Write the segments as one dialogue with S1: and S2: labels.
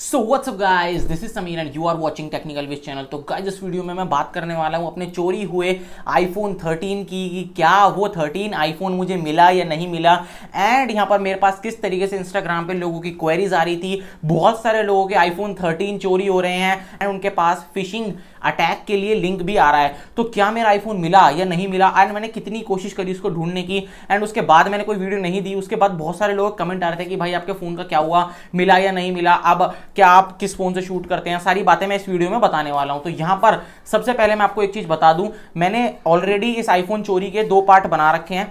S1: so what's up guys this is Sameer and you are watching technical wiz channel तो guys इस video में मैं बात करने वाला हूँ अपने चोरी हुए आईफोन 13 की क्या वो 13 आईफोन मुझे मिला या नहीं मिला एंड यहाँ पर मेरे पास किस तरीके से इंस्टाग्राम पे लोगों की क्वेरीज आ रही थी बहुत सारे लोगों के आईफोन थर्टीन चोरी हो रहे हैं एंड उनके पास फिशिंग अटैक के लिए लिंक भी आ रहा है तो क्या मेरा आईफोन मिला या नहीं मिला एंड मैंने कितनी कोशिश करी उसको ढूंढने की एंड उसके बाद मैंने कोई वीडियो नहीं दी उसके बाद बहुत सारे लोग कमेंट आ रहे थे कि भाई आपके फ़ोन का क्या हुआ मिला या नहीं मिला अब कि आप किस फ़ोन से शूट करते हैं सारी बातें मैं इस वीडियो में बताने वाला हूँ तो यहाँ पर सबसे पहले मैं आपको एक चीज़ बता दूँ मैंने ऑलरेडी इस आईफोन चोरी के दो पार्ट बना रखे हैं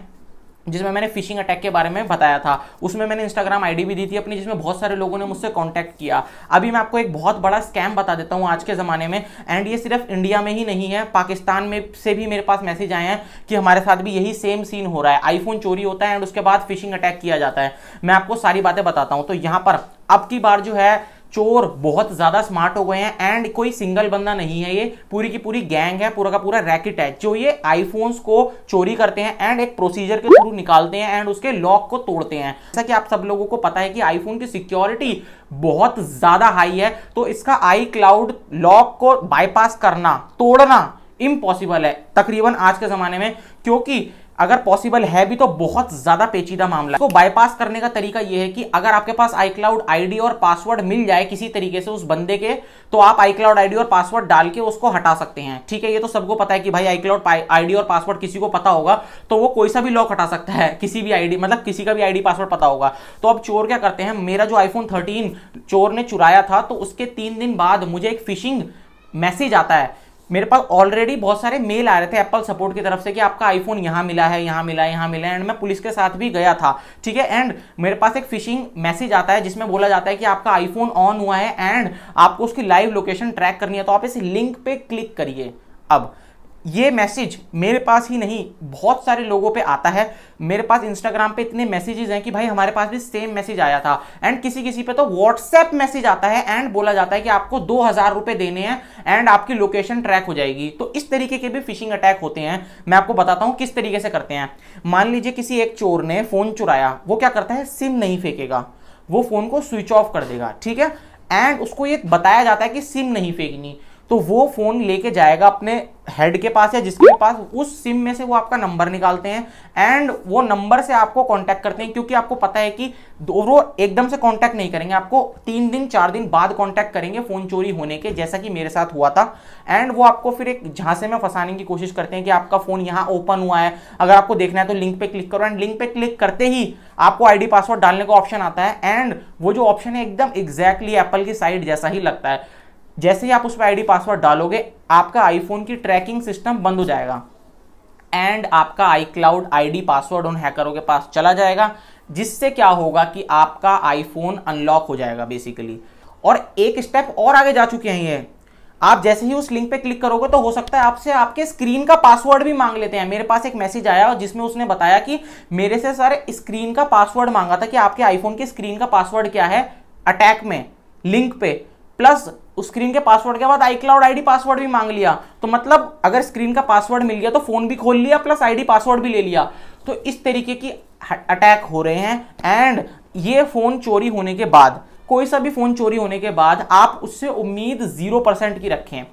S1: जिसमें मैंने फिशिंग अटैक के बारे में बताया था उसमें मैंने इंस्टाग्राम आईडी भी दी थी अपनी जिसमें बहुत सारे लोगों ने मुझसे कांटेक्ट किया अभी मैं आपको एक बहुत बड़ा स्कैम बता देता हूँ आज के ज़माने में एंड ये सिर्फ इंडिया में ही नहीं है पाकिस्तान में से भी मेरे पास मैसेज आए हैं कि हमारे साथ भी यही सेम सीन हो रहा है आईफोन चोरी होता है एंड उसके बाद फिशिंग अटैक किया जाता है मैं आपको सारी बातें बताता हूँ तो यहाँ पर अब की बार जो है चोर बहुत ज्यादा स्मार्ट हो गए हैं एंड कोई सिंगल बंदा नहीं है ये पूरी की पूरी गैंग है पूरा का पूरा रैकेट है जो ये आईफोन्स को चोरी करते हैं एंड एक प्रोसीजर के थ्रू निकालते हैं एंड उसके लॉक को तोड़ते हैं जैसा कि आप सब लोगों को पता है कि आईफोन की सिक्योरिटी बहुत ज्यादा हाई है तो इसका आई क्लाउड लॉक को बाईपास करना तोड़ना इम्पॉसिबल है तकरीबन आज के जमाने में क्योंकि अगर पॉसिबल है भी तो बहुत ज्यादा पेचीदा मामला है तो बाईपास करने का तरीका यह है कि अगर आपके पास आई क्लाउड आईडी और पासवर्ड मिल जाए किसी तरीके से उस बंदे के तो आप आई क्लाउड आईडी और पासवर्ड डाल के उसको हटा सकते हैं ठीक है ये तो सबको पता है कि भाई आई क्लाउड आईडी और पासवर्ड किसी को पता होगा तो वो कोई सा भी लॉक हटा सकता है किसी भी आईडी मतलब किसी का भी आईडी पासवर्ड पता होगा तो अब चोर क्या करते हैं मेरा जो आईफोन थर्टीन चोर ने चुराया था तो उसके तीन दिन बाद मुझे एक फिशिंग मैसेज आता है मेरे पास ऑलरेडी बहुत सारे मेल आ रहे थे एप्पल सपोर्ट की तरफ से कि आपका आईफोन यहाँ मिला है यहाँ मिला है यहाँ मिला है एंड मैं पुलिस के साथ भी गया था ठीक है एंड मेरे पास एक फिशिंग मैसेज आता है जिसमें बोला जाता है कि आपका आईफोन ऑन हुआ है एंड आपको उसकी लाइव लोकेशन ट्रैक करनी है तो आप इस लिंक पे क्लिक करिए अब ये मैसेज मेरे पास ही नहीं बहुत सारे लोगों पे आता है मेरे पास इंस्टाग्राम पे इतने मैसेजेस हैं कि भाई हमारे पास भी सेम मैसेज आया था एंड किसी किसी पे तो व्हाट्सएप मैसेज आता है एंड बोला जाता है कि आपको दो हजार रुपए देने हैं एंड आपकी लोकेशन ट्रैक हो जाएगी तो इस तरीके के भी फिशिंग अटैक होते हैं मैं आपको बताता हूँ किस तरीके से करते हैं मान लीजिए किसी एक चोर ने फोन चुराया वो क्या करता है सिम नहीं फेंकेगा वो फोन को स्विच ऑफ कर देगा ठीक है एंड उसको ये बताया जाता है कि सिम नहीं फेंकनी तो वो फोन लेके जाएगा अपने हेड के पास है जिसके पास उस सिम में से वो आपका नंबर निकालते हैं एंड वो नंबर से आपको कॉन्टैक्ट करते हैं क्योंकि आपको पता है कि वो एकदम से कांटेक्ट नहीं करेंगे आपको तीन दिन चार दिन बाद कांटेक्ट करेंगे फ़ोन चोरी होने के जैसा कि मेरे साथ हुआ था एंड वो आपको फिर एक झांसे में फंसाने की कोशिश करते हैं कि आपका फ़ोन यहाँ ओपन हुआ है अगर आपको देखना है तो लिंक पे क्लिक करो एंड लिंक पे क्लिक करते ही आपको आईडी पासवर्ड डालने का ऑप्शन आता है एंड वो जो ऑप्शन है एकदम एग्जैक्टली एप्पल की साइट जैसा ही लगता है जैसे ही आप उस पर आईडी पासवर्ड डालोगे आपका आईफोन की ट्रैकिंग सिस्टम बंद हो जाएगा एंड आपका आई क्लाउड आई पासवर्ड उन हैकरों के पास चला जाएगा जिससे क्या होगा कि आपका आईफोन अनलॉक हो जाएगा बेसिकली और एक स्टेप और आगे जा चुके हैं ये आप जैसे ही उस लिंक पे क्लिक करोगे तो हो सकता है आपसे आपके स्क्रीन का पासवर्ड भी मांग लेते हैं मेरे पास एक मैसेज आया और जिसमें उसने बताया कि मेरे से सर स्क्रीन का पासवर्ड मांगा था कि आपके आईफोन के स्क्रीन का पासवर्ड क्या है अटैक में लिंक पे प्लस उस स्क्रीन के पासवर्ड के बाद आई क्लाउड आईडी पासवर्ड भी मांग लिया तो मतलब अगर स्क्रीन का पासवर्ड मिल गया तो फोन भी खोल लिया प्लस आईडी पासवर्ड भी ले लिया तो इस तरीके की अटैक हो रहे हैं एंड ये फोन चोरी होने के बाद कोई सा भी फोन चोरी होने के बाद आप उससे उम्मीद जीरो परसेंट की रखें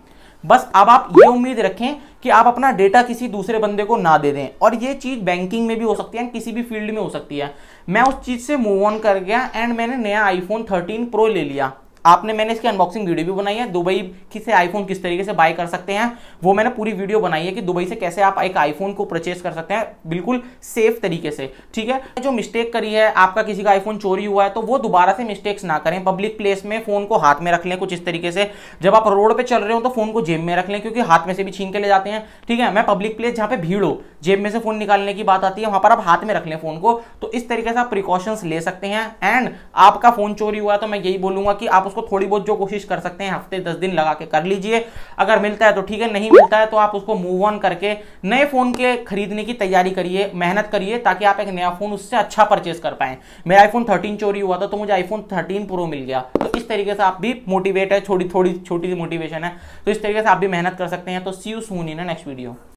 S1: बस अब आप ये उम्मीद रखें कि आप अपना डेटा किसी दूसरे बंदे को ना दे दें और ये चीज़ बैंकिंग में भी हो सकती है किसी भी फील्ड में हो सकती है मैं उस चीज़ से मूव ऑन कर गया एंड मैंने नया आईफोन 13 प्रो ले लिया आपने मैंने इसकी अनबॉक्सिंग वीडियो भी बनाई है दुबई की से आईफोन किस तरीके से बाय कर सकते हैं वो मैंने पूरी वीडियो बनाई है कि दुबई से कैसे आप एक आईफोन को परचेस कर सकते हैं बिल्कुल सेफ तरीके से ठीक है जो मिस्टेक करी है आपका किसी का आईफोन चोरी हुआ है तो वो दोबारा से मिस्टेक्स ना करें पब्लिक प्लेस में फोन को हाथ में रख लें कुछ इस तरीके से जब आप रोड पर चल रहे हो तो फोन को जेब में रख लें क्योंकि हाथ में से भी छीन के ले जाते हैं ठीक है मैं पब्लिक प्लेस जहाँ पे भीड़ हो जेब में से फोन निकालने की बात आती है वहां पर आप हाथ में रख लें फोन को तो इस तरीके से आप प्रिकॉशंस ले सकते हैं एंड आपका फोन चोरी हुआ तो मैं यही बोलूंगा कि आप उसको थोड़ी बहुत जो कोशिश कर सकते हैं हफ्ते दस दिन लगा के कर लीजिए अगर मिलता है तो ठीक है नहीं मिलता है तो आप उसको मूव ऑन करके नए फ़ोन के खरीदने की तैयारी करिए मेहनत करिए ताकि आप एक नया फ़ोन उससे अच्छा परचेज कर पाए मेरा आईफोन थर्टीन चोरी हुआ था तो मुझे आईफोन थर्टीन प्रो मिल गया तो इस तरीके से आप भी मोटिवेट है छोटी थोड़ी छोटी सी मोटिवेशन है तो इस तरीके से आप भी मेहनत कर सकते हैं तो see you soon in next video